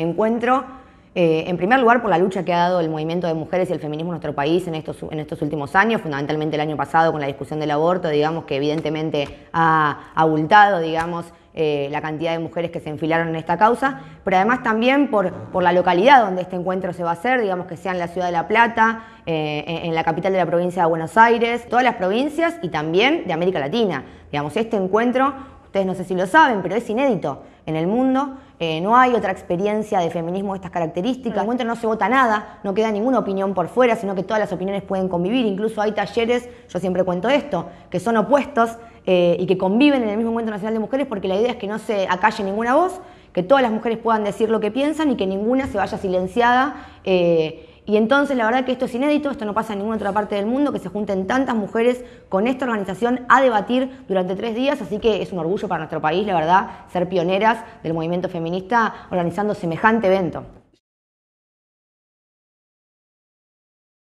encuentro, eh, en primer lugar, por la lucha que ha dado el movimiento de mujeres y el feminismo en nuestro país en estos, últimos años, fundamentalmente el año pasado con la discusión del aborto, digamos, que evidentemente ha abultado, digamos, eh, la cantidad de mujeres que se enfilaron en esta causa, pero además también por, la localidad donde este encuentro se va a hacer, digamos que sea en la ciudad de La Plata, eh, en, en, la capital de la provincia de Buenos Aires, todas las provincias y también de América Latina. Digamos, este encuentro Ustedes no sé si lo saben, pero es inédito en el mundo. Eh, no hay otra experiencia de feminismo de estas características. En mm. el momento no se vota nada, no queda ninguna opinión por fuera, sino que todas las opiniones pueden convivir. Incluso hay talleres, yo siempre cuento esto, que son opuestos eh, y que conviven en el mismo encuentro nacional de mujeres porque la idea es que no se acalle ninguna voz, que todas las mujeres puedan decir lo que piensan y que ninguna se vaya silenciada. Eh, y entonces la verdad que esto es inédito, esto no pasa en ninguna otra parte del mundo, que se junten tantas mujeres con esta organización a debatir durante tres días, así que es un orgullo para nuestro país, la verdad, ser pioneras del movimiento feminista organizando semejante evento.